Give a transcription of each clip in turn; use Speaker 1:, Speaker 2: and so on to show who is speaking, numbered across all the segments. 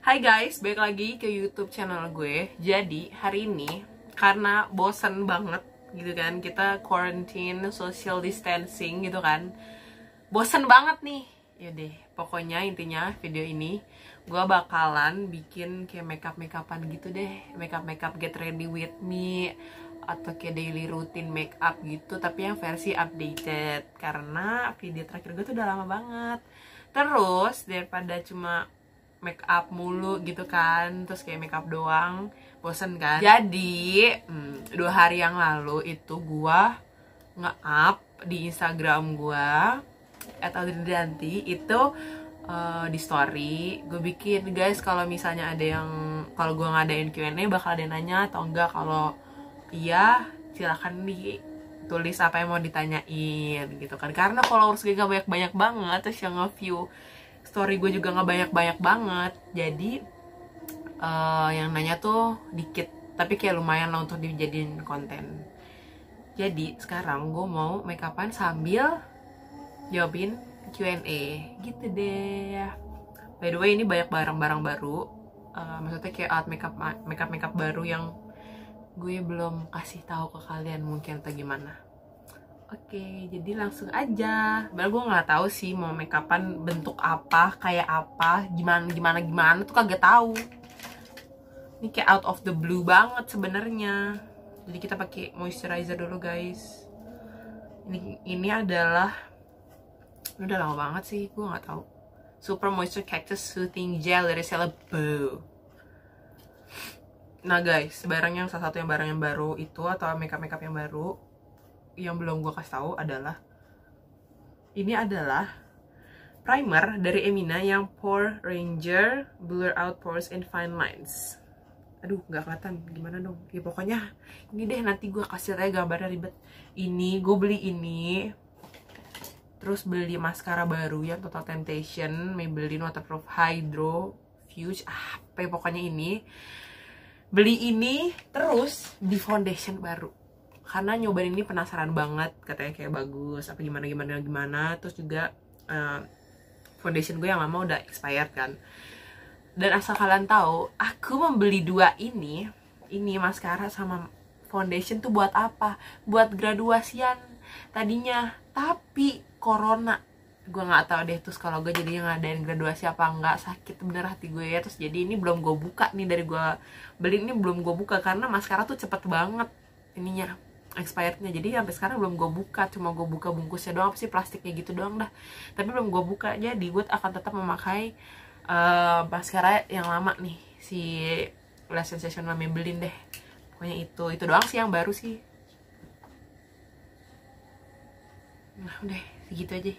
Speaker 1: Hai guys, balik lagi ke YouTube channel gue. Jadi hari ini karena bosen banget gitu kan, kita quarantine, social distancing gitu kan, bosen banget nih. Ya deh, pokoknya intinya video ini gue bakalan bikin kayak makeup makeupan gitu deh, makeup makeup get ready with me atau kayak daily routine make up gitu tapi yang versi updated karena video terakhir gue tuh udah lama banget terus daripada cuma make up mulu gitu kan terus kayak make up doang bosen kan jadi hmm, dua hari yang lalu itu gua nge-up di Instagram gua atau nanti itu uh, di story gue bikin guys kalau misalnya ada yang kalau gue ngadain Q&A bakal ada yang nanya atau enggak kalau iya silahkan di tulis apa yang mau ditanyain gitu kan karena followers gue gak banyak banyak banget terus yang nge-view story gue juga nggak banyak-banyak banget jadi uh, yang nanya tuh dikit tapi kayak lumayan lah untuk dijadiin konten jadi sekarang gue mau make upan sambil jawabin Q&A gitu deh by the way ini banyak barang-barang baru uh, maksudnya kayak alat makeup makeup makeup baru yang gue belum kasih tahu ke kalian mungkin atau gimana Oke, jadi langsung aja. Baru gue nggak tahu sih mau make upan bentuk apa, kayak apa, gimana gimana gimana tuh kagak tahu. Ini kayak out of the blue banget sebenarnya. Jadi kita pakai moisturizer dulu guys. Ini ini adalah ini udah lama banget sih, gue nggak tahu. Super Moisture Cactus Soothing Gel dari Celebo. Nah guys, barang yang salah satu yang barang yang baru itu atau makeup makeup yang baru yang belum gue kasih tahu adalah ini adalah primer dari Emina yang Pore Ranger Blur Out Pores and Fine Lines. Aduh, nggak kelihatan. Gimana dong? Ya pokoknya ini deh nanti gue kasih raya gambarnya ribet. Ini gue beli ini. Terus beli maskara baru yang Total Temptation, Maybelline Waterproof Hydro Fuse. Ah, apa ya, pokoknya ini. Beli ini terus di foundation baru karena nyobain ini penasaran banget katanya kayak bagus apa gimana gimana gimana terus juga uh, foundation gue yang lama udah expired kan dan asal kalian tahu aku membeli dua ini ini maskara sama foundation tuh buat apa buat graduasian tadinya tapi corona gue nggak tahu deh terus kalau gue jadinya ngadain graduasi apa nggak sakit bener hati gue ya terus jadi ini belum gue buka nih dari gue beli ini belum gue buka karena maskara tuh cepet banget ininya expirednya jadi sampai sekarang belum gue buka cuma gue buka bungkusnya doang sih plastiknya gitu doang dah tapi belum gue buka jadi gue akan tetap memakai uh, maskara yang lama nih si Last Sensational Maybelline deh pokoknya itu itu doang sih yang baru sih nah udah segitu aja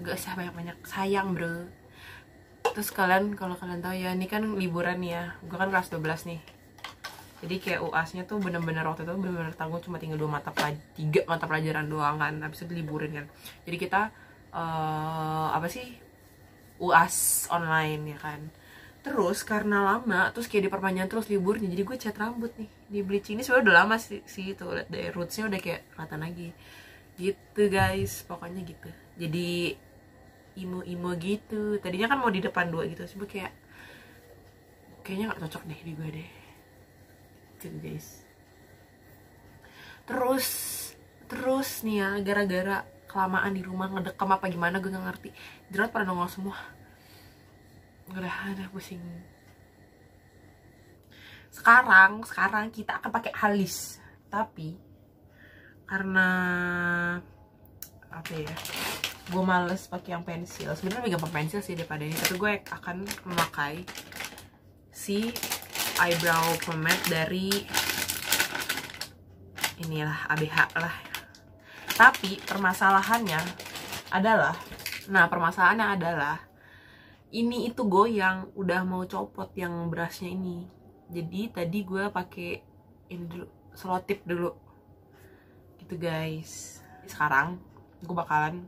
Speaker 1: agak usah banyak-banyak sayang bro terus kalian kalau kalian tahu ya ini kan liburan ya gue kan kelas 12 nih jadi kayak uas-nya tuh bener-bener waktu itu bener-bener tanggung cuma tinggal dua mata pelajaran, tiga mata pelajaran doang kan habis itu diliburin kan jadi kita uh, apa sih UAS online ya kan terus karena lama terus kayak diperpanjang terus liburnya jadi gue cat rambut nih di bleaching ini sebenernya udah lama sih, sih itu dari ya, rootsnya udah kayak rata lagi gitu guys pokoknya gitu jadi imo-imo gitu tadinya kan mau di depan dua gitu sih kayak kayaknya gak cocok deh di gue deh gitu guys terus terus nih ya gara-gara kelamaan di rumah ngedekam apa gimana gue gak ngerti jerat pada nongol semua udah ada pusing sekarang sekarang kita akan pakai halis tapi karena apa ya gue males pakai yang pensil sebenarnya lebih gampang pensil sih daripada ini tapi gue akan memakai si eyebrow pomade dari inilah ABH lah tapi permasalahannya adalah nah permasalahannya adalah ini itu yang udah mau copot yang berasnya ini jadi tadi gue pakai ini dulu selotip dulu gitu guys sekarang gue bakalan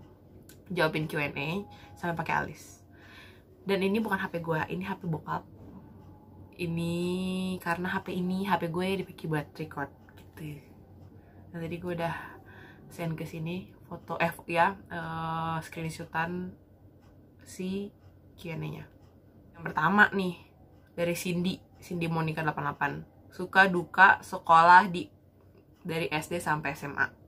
Speaker 1: jawabin Q&A sampai pakai alis dan ini bukan HP gue ini HP bokap ini karena HP ini HP gue dipikir buat record gitu nah tadi gue udah send ke sini foto eh ya uh, screenshotan si Q&A yang pertama nih dari Cindy Cindy Monica 88 suka duka sekolah di dari SD sampai SMA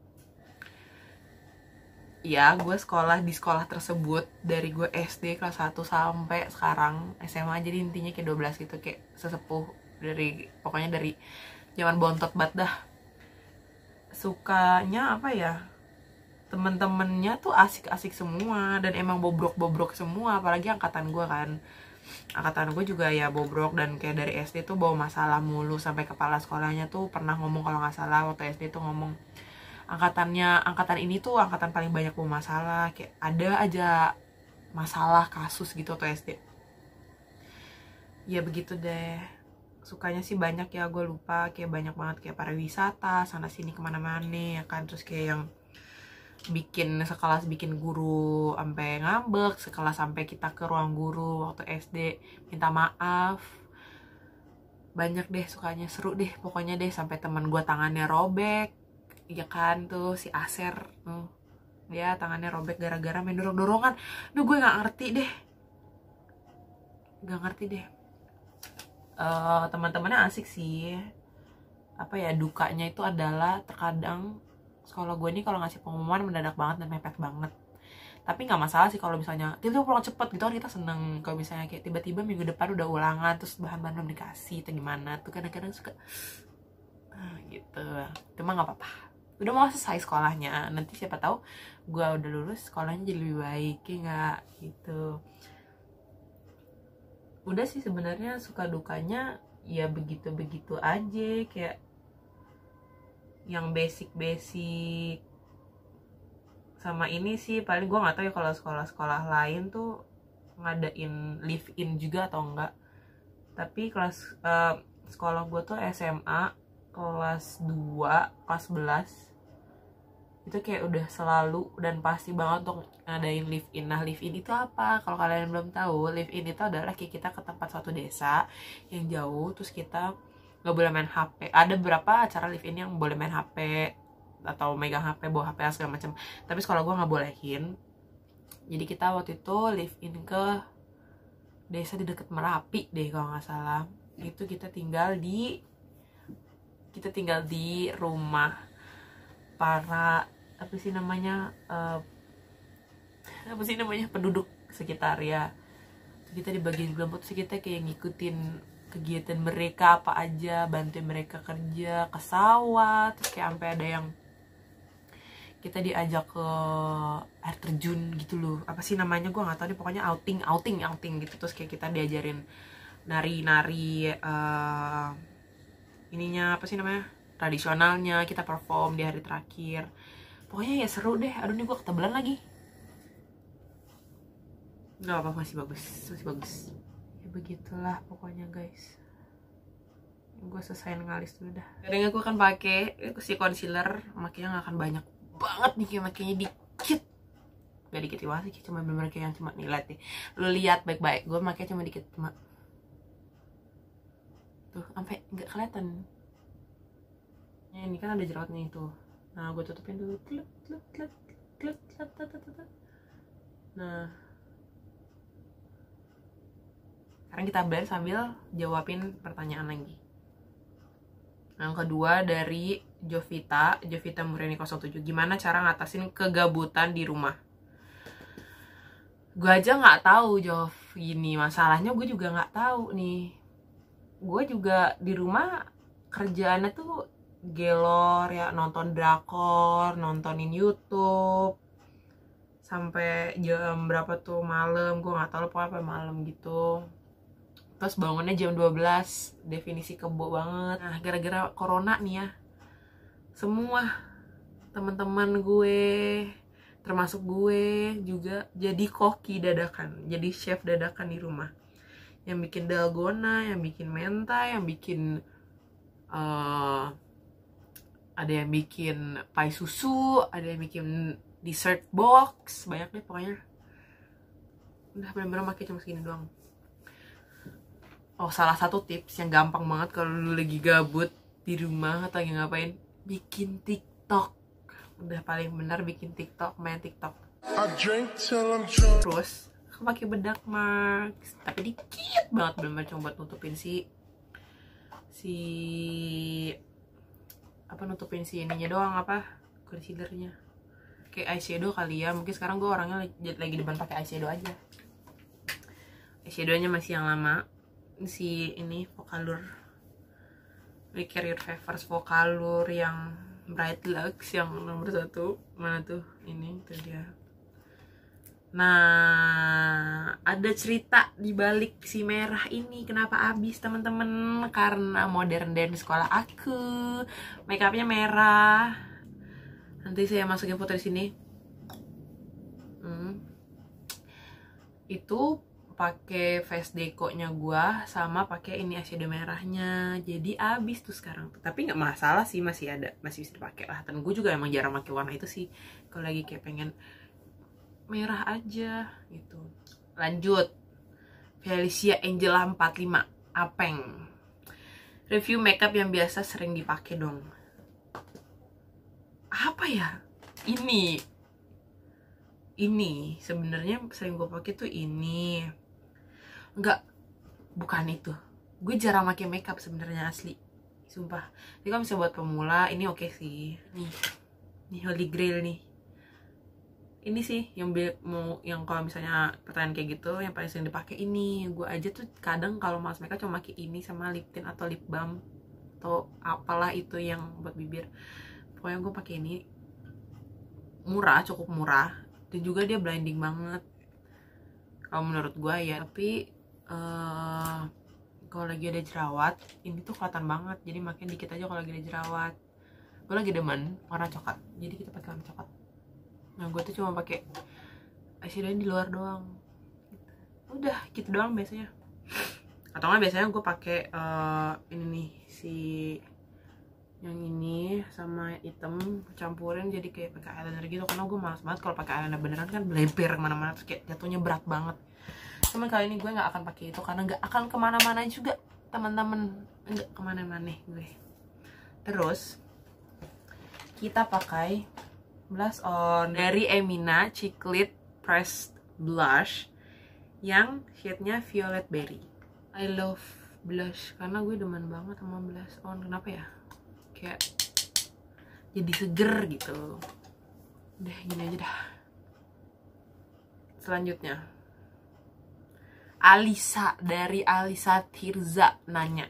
Speaker 1: ya gue sekolah di sekolah tersebut dari gue SD kelas 1 sampai sekarang SMA jadi intinya kayak 12 gitu kayak sesepuh dari pokoknya dari zaman bontot bat dah sukanya apa ya temen-temennya tuh asik-asik semua dan emang bobrok-bobrok semua apalagi angkatan gue kan angkatan gue juga ya bobrok dan kayak dari SD tuh bawa masalah mulu sampai kepala sekolahnya tuh pernah ngomong kalau nggak salah waktu SD tuh ngomong angkatannya angkatan ini tuh angkatan paling banyak bermasalah kayak ada aja masalah kasus gitu atau SD ya begitu deh sukanya sih banyak ya gue lupa kayak banyak banget kayak pariwisata sana sini kemana-mana ya kan terus kayak yang bikin sekelas bikin guru sampai ngambek sekelas sampai kita ke ruang guru waktu SD minta maaf banyak deh sukanya seru deh pokoknya deh sampai teman gue tangannya robek ya kan tuh si Aser tuh ya tangannya robek gara-gara main dorong-dorongan duh gue nggak ngerti deh nggak ngerti deh uh, teman-temannya asik sih apa ya dukanya itu adalah terkadang sekolah gue ini kalau ngasih pengumuman mendadak banget dan mepet banget tapi nggak masalah sih kalau misalnya tiba-tiba pulang cepet gitu kan kita seneng kalau misalnya kayak tiba-tiba minggu depan udah ulangan terus bahan-bahan belum dikasih atau gimana tuh kadang-kadang suka ah, gitu cuma nggak apa-apa udah mau selesai sekolahnya nanti siapa tahu gue udah lulus sekolahnya jadi lebih baik ya nggak gitu udah sih sebenarnya suka dukanya ya begitu begitu aja kayak yang basic basic sama ini sih paling gue nggak tahu ya kalau sekolah-sekolah lain tuh ngadain live in juga atau enggak tapi kelas uh, sekolah gue tuh SMA kelas 2 kelas 11 itu kayak udah selalu dan pasti banget untuk ngadain live in nah live in itu apa kalau kalian belum tahu live in itu adalah kayak kita ke tempat suatu desa yang jauh terus kita nggak boleh main HP ada berapa acara live in yang boleh main HP atau megang HP bawa HP segala macam tapi sekolah gue nggak bolehin jadi kita waktu itu live in ke desa di deket Merapi deh kalau nggak salah itu kita tinggal di kita tinggal di rumah para apa sih namanya uh, apa sih namanya penduduk sekitar ya kita dibagiin kelompok terus kita kayak ngikutin kegiatan mereka apa aja bantuin mereka kerja ke sawah terus kayak sampai ada yang kita diajak ke air terjun gitu loh apa sih namanya gue nggak tahu deh pokoknya outing outing outing gitu terus kayak kita diajarin nari nari eh, ininya apa sih namanya tradisionalnya kita perform di hari terakhir pokoknya ya seru deh aduh nih gue ketebelan lagi nggak apa-apa masih bagus masih bagus ya begitulah pokoknya guys gue selesai ngalis dulu dah kadangnya gue akan pakai si concealer makanya nggak akan banyak banget nih kayak makanya dikit gak dikit banget sih cuma bener, -bener kayak yang cuma nih lihat lu lihat baik-baik gue makanya cuma dikit cuma tuh gitu. sampai nggak kelihatan ya, ini kan ada jerawat nih tuh nah gue tutupin dulu nah sekarang kita bahas sambil jawabin pertanyaan lagi yang kedua dari Jovita, Jovita Murini 07. Gimana cara ngatasin kegabutan di rumah? Gue aja nggak tahu Jov. Gini masalahnya gue juga nggak tahu nih gue juga di rumah kerjaannya tuh gelor ya nonton drakor nontonin YouTube sampai jam berapa tuh malam gue nggak tahu pokoknya malam gitu terus bangunnya jam 12 definisi kebo banget nah gara-gara corona nih ya semua teman-teman gue termasuk gue juga jadi koki dadakan jadi chef dadakan di rumah yang bikin dalgona yang bikin mentai yang bikin uh, ada yang bikin pai susu ada yang bikin dessert box banyak deh pokoknya udah bener-bener makin cuma segini doang oh salah satu tips yang gampang banget kalau lu lagi gabut di rumah atau lagi ngapain bikin tiktok udah paling benar bikin tiktok main tiktok terus aku pakai bedak Max tapi dikit banget benar-benar cuma nutupin si si apa nutupin si ininya doang apa concealernya kayak eyeshadow kali ya mungkin sekarang gue orangnya lagi, lagi depan pakai eyeshadow aja eyeshadownya masih yang lama si ini Vocalur Make Your Favors Vocalur yang Bright Lux yang nomor satu mana tuh ini tuh dia Nah, ada cerita di balik si merah ini kenapa abis temen-temen karena modern dance sekolah aku make upnya merah. Nanti saya masukin foto di sini. Hmm. Itu pakai face deco nya gua sama pakai ini eyeshadow merahnya jadi abis tuh sekarang tapi nggak masalah sih masih ada masih bisa dipakai lah dan gue juga emang jarang pakai warna itu sih kalau lagi kayak pengen merah aja gitu lanjut Felicia Angela 45 Apeng review makeup yang biasa sering dipakai dong apa ya ini ini sebenarnya sering gue pakai tuh ini enggak bukan itu gue jarang pakai makeup sebenarnya asli sumpah ini kan bisa buat pemula ini oke okay sih nih nih holy grail nih ini sih yang be, mau yang kalau misalnya pertanyaan kayak gitu yang paling sering dipakai ini gue aja tuh kadang kalau males mereka cuma pakai ini sama lip tint atau lip balm atau apalah itu yang buat bibir pokoknya gue pakai ini murah cukup murah dan juga dia blending banget kalau menurut gue ya tapi uh, kalau lagi ada jerawat ini tuh kelihatan banget jadi makin dikit aja kalau lagi ada jerawat gue lagi demen warna coklat jadi kita pakai warna coklat nah gue tuh cuma pakai eyeshadow di luar doang udah gitu doang biasanya atau nggak biasanya gue pakai uh, ini nih si yang ini sama hitam campurin jadi kayak pakai eyeliner gitu karena gue malas banget kalau pakai eyeliner beneran kan beleber kemana-mana terus kayak jatuhnya berat banget cuman kali ini gue nggak akan pakai itu karena nggak akan kemana-mana juga teman-teman nggak kemana-mana gue terus kita pakai blush on dari Emina Chiclet Pressed Blush yang shade-nya Violet Berry. I love blush karena gue demen banget sama blush on. Kenapa ya? Kayak
Speaker 2: jadi seger
Speaker 1: gitu. Udah gini aja dah. Selanjutnya. Alisa dari Alisa Tirza nanya,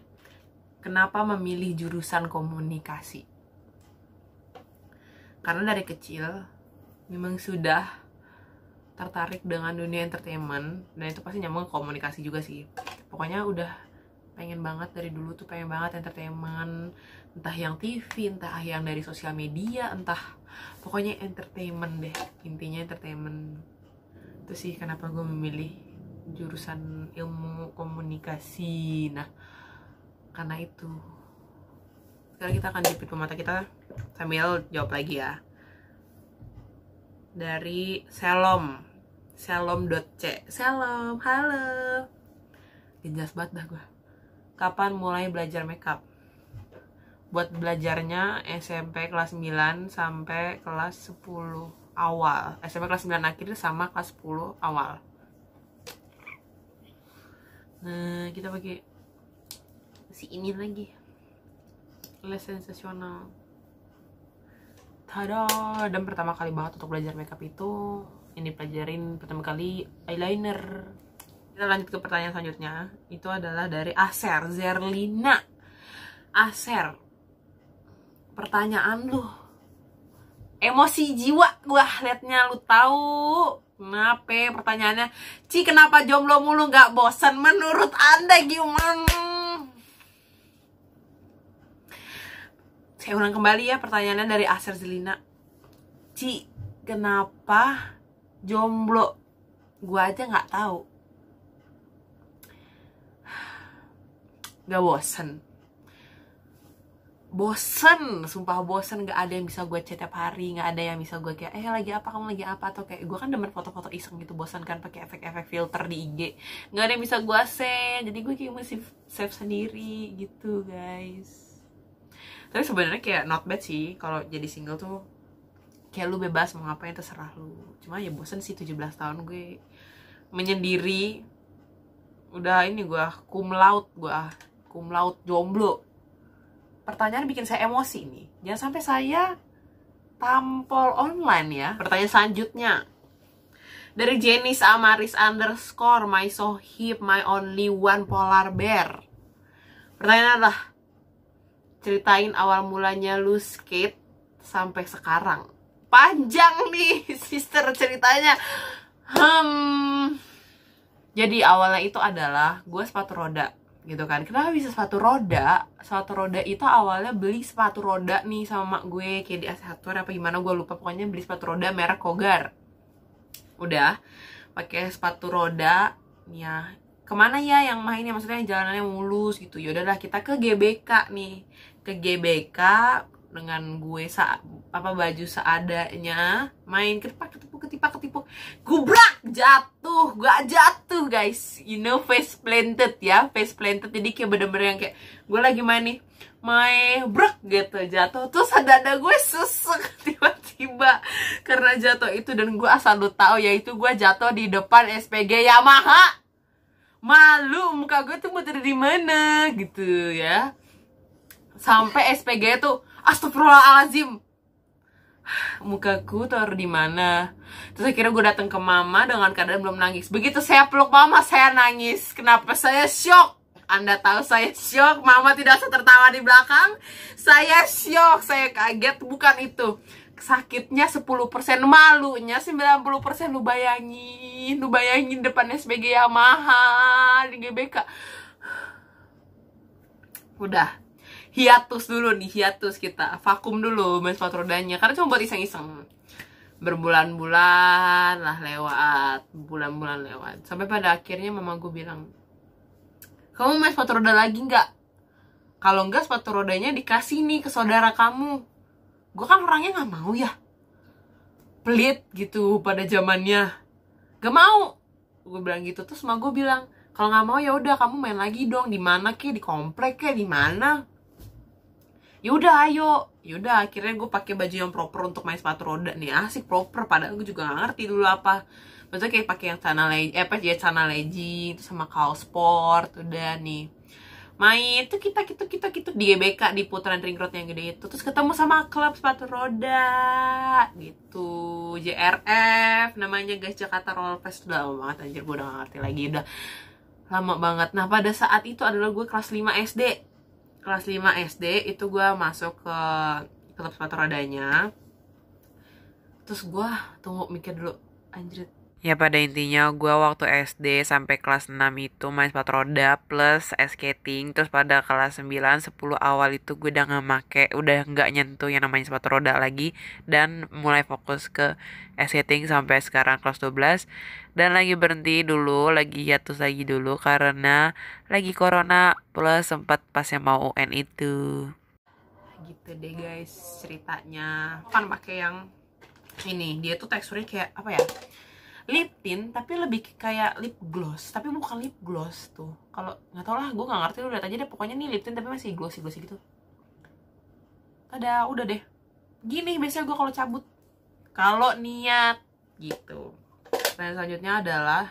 Speaker 1: "Kenapa memilih jurusan komunikasi?" karena dari kecil memang sudah tertarik dengan dunia entertainment dan itu pasti nyambung komunikasi juga sih pokoknya udah pengen banget dari dulu tuh pengen banget entertainment entah yang TV entah yang dari sosial media entah pokoknya entertainment deh intinya entertainment itu sih kenapa gue memilih jurusan ilmu komunikasi nah karena itu sekarang kita akan jepit pemata kita sambil jawab lagi ya dari selom selom.c selom halo jelas banget dah gue kapan mulai belajar makeup buat belajarnya SMP kelas 9 sampai kelas 10 awal SMP kelas 9 akhir sama kelas 10 awal nah kita pakai si ini lagi les sensasional Tada, dan pertama kali banget untuk belajar makeup itu ini pelajarin pertama kali eyeliner. Kita lanjut ke pertanyaan selanjutnya. Itu adalah dari Aser Zerlina. Aser. Pertanyaan lu. Emosi jiwa gua liatnya lu tahu. Kenapa pertanyaannya? Ci kenapa jomblo mulu gak bosen menurut Anda gimana? Saya ulang kembali ya pertanyaannya dari Aser Zelina. Ci, kenapa jomblo? Gue aja gak tahu. Gak bosen bosen sumpah bosen gak ada yang bisa gue chat tiap hari gak ada yang bisa gue kayak eh lagi apa kamu lagi apa atau kayak gue kan demen foto-foto iseng gitu Bosen kan pakai efek-efek filter di IG gak ada yang bisa gue save jadi gue kayak masih save sendiri gitu guys tapi sebenarnya kayak not bad sih kalau jadi single tuh kayak lu bebas mau ngapain terserah lu cuma ya bosen sih 17 tahun gue menyendiri udah ini gue kum laut gue kum laut jomblo pertanyaan bikin saya emosi nih jangan sampai saya tampol online ya pertanyaan selanjutnya dari Jenis Amaris underscore my so hip my only one polar bear pertanyaan adalah ceritain awal mulanya lu skate sampai sekarang. Panjang nih, sister ceritanya. Hmm. Jadi awalnya itu adalah gue sepatu roda gitu kan. Kenapa bisa sepatu roda? Sepatu roda itu awalnya beli sepatu roda nih sama mak gue kayak di asator apa gimana gue lupa pokoknya beli sepatu roda merek Kogar. Udah pakai sepatu roda ya kemana ya yang mah ini maksudnya jalannya jalanannya mulus gitu yaudah lah kita ke GBK nih ke GBK dengan gue sa apa baju seadanya main ketipak ketipu ketipak ketipu gubrak jatuh gak jatuh guys you know face planted ya face planted jadi kayak bener-bener yang kayak gue lagi main nih main brak gitu jatuh terus dada gue susuk tiba-tiba karena jatuh itu dan gue asal lu tahu yaitu gue jatuh di depan SPG Yamaha malu muka gue tuh mau dari mana gitu ya sampai SPG tuh astagfirullahalazim mukaku tuh di mana terus akhirnya gue datang ke mama dengan keadaan belum nangis begitu saya peluk mama saya nangis kenapa saya shock anda tahu saya shock, mama tidak tertawa di belakang. Saya shock, saya kaget, bukan itu. Sakitnya 10%, malunya 90%. Lu bayangin, lu bayangin depan SPG Yamaha di GBK. Udah, hiatus dulu nih hiatus kita vakum dulu main sepatu rodanya karena cuma buat iseng-iseng berbulan-bulan lah lewat bulan-bulan lewat sampai pada akhirnya mama gue bilang kamu main sepatu roda lagi nggak kalau enggak sepatu rodanya dikasih nih ke saudara kamu gue kan orangnya nggak mau ya pelit gitu pada zamannya gak mau gue bilang gitu terus mama gue bilang kalau nggak mau ya udah kamu main lagi dong di mana ke di komplek ke di mana yaudah ayo yaudah akhirnya gue pakai baju yang proper untuk main sepatu roda nih asik proper padahal gue juga gak ngerti dulu apa maksudnya kayak pakai yang sana legging eh, apa ya celana itu sama kaos sport udah nih main itu kita kita kita kita di GBK di putaran ring road yang gede itu terus ketemu sama klub sepatu roda gitu JRF namanya guys Jakarta Roller Fest udah lama banget anjir gue udah gak ngerti lagi udah lama banget nah pada saat itu adalah gue kelas 5 SD kelas 5 SD itu gue masuk ke klub sepatu rodanya terus gue tunggu mikir dulu anjir Ya pada intinya gue waktu SD sampai kelas 6 itu main sepatu roda plus skating Terus pada kelas 9, 10 awal itu gue udah gak make, udah gak nyentuh yang namanya sepatu roda lagi Dan mulai fokus ke skating sampai sekarang kelas 12 Dan lagi berhenti dulu, lagi hiatus lagi dulu karena lagi corona plus sempat pas yang mau UN itu Gitu deh guys ceritanya Kan pakai yang ini, dia tuh teksturnya kayak apa ya lip tint tapi lebih kayak lip gloss tapi bukan lip gloss tuh kalau nggak tau lah gue nggak ngerti udah aja deh pokoknya nih lip tint tapi masih glossy glossy gitu ada udah deh gini biasanya gue kalau cabut kalau niat gitu dan nah, selanjutnya adalah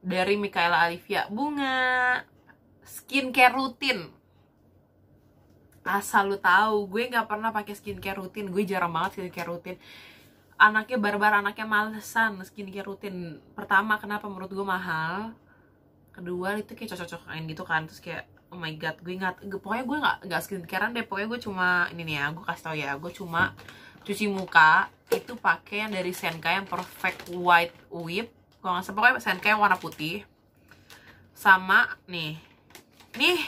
Speaker 1: dari Mikaela Alivia bunga skincare rutin asal lu tahu gue nggak pernah pakai skincare rutin gue jarang banget skincare rutin anaknya barbar anaknya malesan skincare rutin pertama kenapa menurut gue mahal kedua itu kayak cocok cocokan gitu kan terus kayak oh my god gue ingat, pokoknya gue nggak nggak skincarean deh pokoknya gue cuma ini nih ya gue kasih tau ya gue cuma cuci muka itu pakai yang dari Senka yang perfect white whip gue nggak salah pokoknya Senka yang warna putih sama nih nih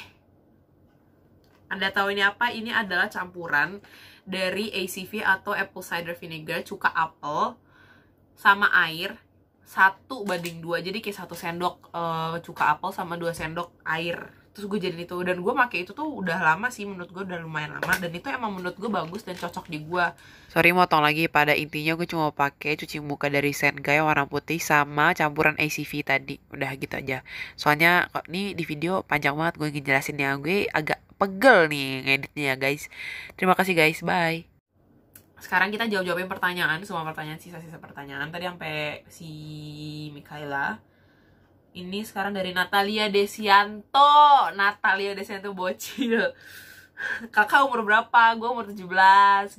Speaker 1: anda tahu ini apa ini adalah campuran dari ACV atau apple cider vinegar, cuka apel sama air satu banding dua jadi kayak satu sendok uh, cuka apel sama dua sendok air terus gue jadi itu dan gue pakai itu tuh udah lama sih menurut gue udah lumayan lama dan itu emang menurut gue bagus dan cocok di gue sorry motong lagi pada intinya gue cuma pakai cuci muka dari Sengai warna putih sama campuran ACV tadi udah gitu aja soalnya kok nih di video panjang banget gue ngejelasin ya gue agak pegel nih ngeditnya guys. Terima kasih guys, bye. Sekarang kita jawab-jawabin pertanyaan, semua pertanyaan, sisa-sisa pertanyaan. Tadi sampai si Mikaela. Ini sekarang dari Natalia Desianto. Natalia Desianto bocil. Kakak umur berapa? Gue umur 17,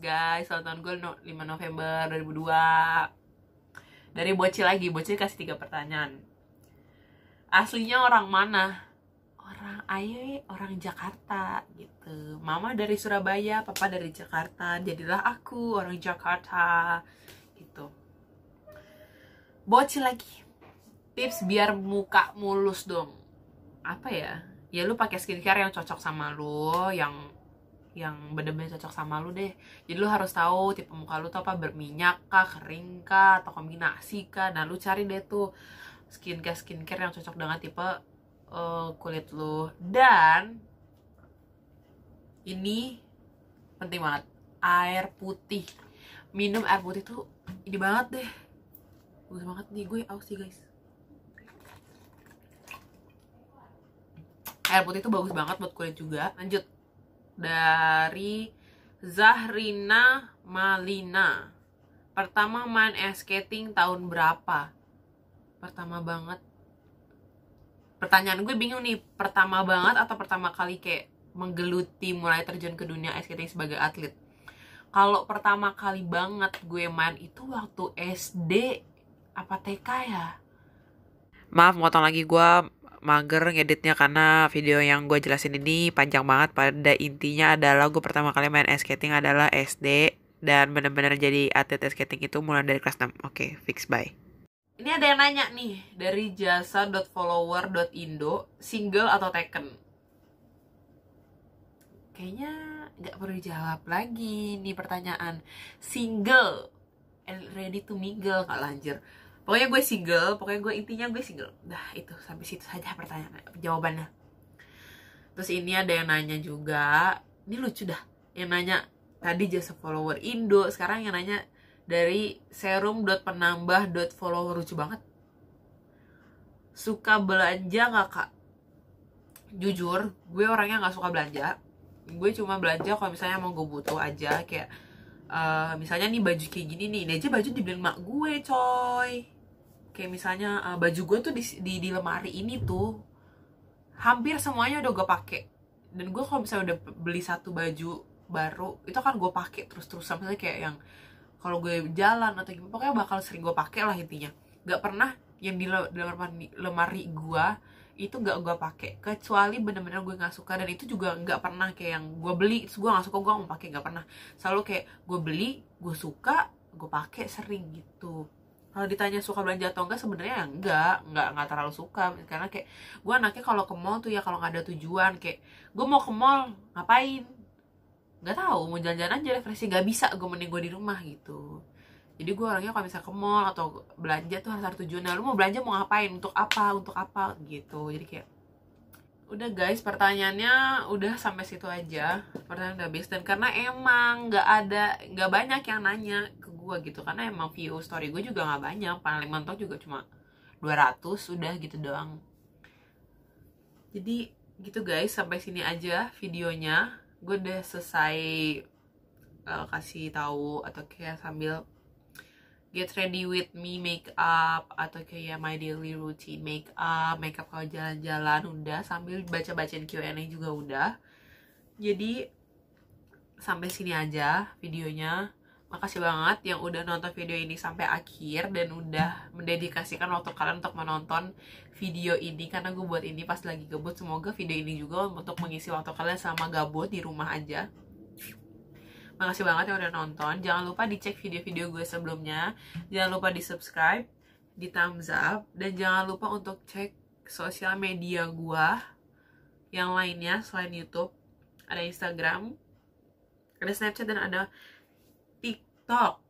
Speaker 1: guys. Tahun tahun gue 5 November 2002. Dari bocil lagi, bocil kasih tiga pertanyaan. Aslinya orang mana? orang ayu eh, orang Jakarta gitu mama dari Surabaya papa dari Jakarta jadilah aku orang Jakarta gitu bocil lagi tips biar muka mulus dong apa ya ya lu pakai skincare yang cocok sama lu yang yang bener-bener cocok sama lu deh jadi lu harus tahu tipe muka lu tuh apa berminyak kah kering kah atau kombinasi kah nah lu cari deh tuh skincare skincare yang cocok dengan tipe uh, kulit lu dan ini penting banget air putih minum air putih tuh ini banget deh bagus banget nih gue aus sih guys air putih tuh bagus banget buat kulit juga lanjut dari Zahrina Malina pertama main skating tahun berapa pertama banget pertanyaan gue bingung nih pertama banget atau pertama kali kayak menggeluti mulai terjun ke dunia ice skating sebagai atlet kalau pertama kali banget gue main itu waktu SD apa TK ya maaf motong lagi gue mager ngeditnya karena video yang gue jelasin ini panjang banget pada intinya adalah gue pertama kali main ice skating adalah SD dan benar-benar jadi atlet ice skating itu mulai dari kelas 6 oke okay, fix bye ini ada yang nanya nih dari jasa.follower.indo, single atau taken? Kayaknya nggak perlu dijawab lagi nih pertanyaan. Single and ready to mingle kalau anjir. Pokoknya gue single, pokoknya gue intinya gue single. Dah itu sampai situ saja pertanyaan jawabannya. Terus ini ada yang nanya juga, ini lucu dah. Yang nanya tadi jasa follower Indo, sekarang yang nanya dari serum dot dot penambah follower lucu banget suka belanja nggak kak jujur gue orangnya nggak suka belanja gue cuma belanja kalau misalnya mau gue butuh aja kayak uh, misalnya nih baju kayak gini nih ini aja baju dibeliin mak gue coy kayak misalnya uh, baju gue tuh di, di di lemari ini tuh hampir semuanya udah gue pakai dan gue kalau misalnya udah beli satu baju baru itu kan gue pakai terus terusan misalnya kayak yang kalau gue jalan atau gimana pokoknya bakal sering gue pakai lah intinya nggak pernah yang di lemari, lemari gue itu nggak gue pakai kecuali bener-bener gue nggak suka dan itu juga nggak pernah kayak yang gue beli terus gue nggak suka gue mau pakai nggak pernah selalu kayak gue beli gue suka gue pakai sering gitu kalau ditanya suka belanja atau enggak sebenarnya enggak ya enggak enggak terlalu suka karena kayak gue anaknya kalau ke mall tuh ya kalau nggak ada tujuan kayak gue mau ke mall ngapain nggak tahu mau jalan-jalan aja refreshing nggak bisa gue mending gue di rumah gitu jadi gue orangnya kalau bisa ke mall atau belanja tuh harus ada nah, lu mau belanja mau ngapain untuk apa untuk apa gitu jadi kayak udah guys pertanyaannya udah sampai situ aja pertanyaan udah habis dan karena emang nggak ada nggak banyak yang nanya ke gue gitu karena emang view story gue juga nggak banyak paling mentok juga cuma 200 udah gitu doang jadi gitu guys sampai sini aja videonya gue udah selesai uh, kasih tahu atau kayak sambil get ready with me make up atau kayak my daily routine make up make up kalau jalan-jalan udah sambil baca-bacain Q&A juga udah jadi sampai sini aja videonya Makasih banget yang udah nonton video ini sampai akhir dan udah mendedikasikan waktu kalian untuk menonton video ini karena gue buat ini pas lagi gabut. Semoga video ini juga untuk mengisi waktu kalian sama gabut di rumah aja. Makasih banget yang udah nonton. Jangan lupa dicek video-video gue sebelumnya. Jangan lupa di subscribe, di thumbs up, dan jangan lupa untuk cek sosial media gue yang lainnya selain YouTube. Ada Instagram, ada Snapchat dan ada TikTok.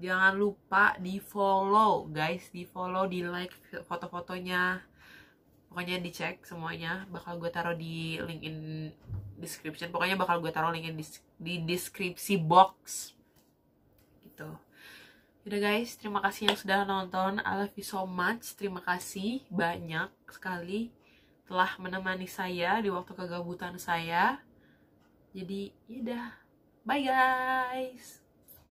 Speaker 1: Jangan lupa di follow guys, di follow, di like foto-fotonya. Pokoknya dicek semuanya. Bakal gue taruh di link in description. Pokoknya bakal gue taruh link in di deskripsi box. Gitu. Udah guys, terima kasih yang sudah nonton. I love you so much. Terima kasih banyak sekali telah menemani saya di waktu kegabutan saya. Jadi, yaudah. Bye guys.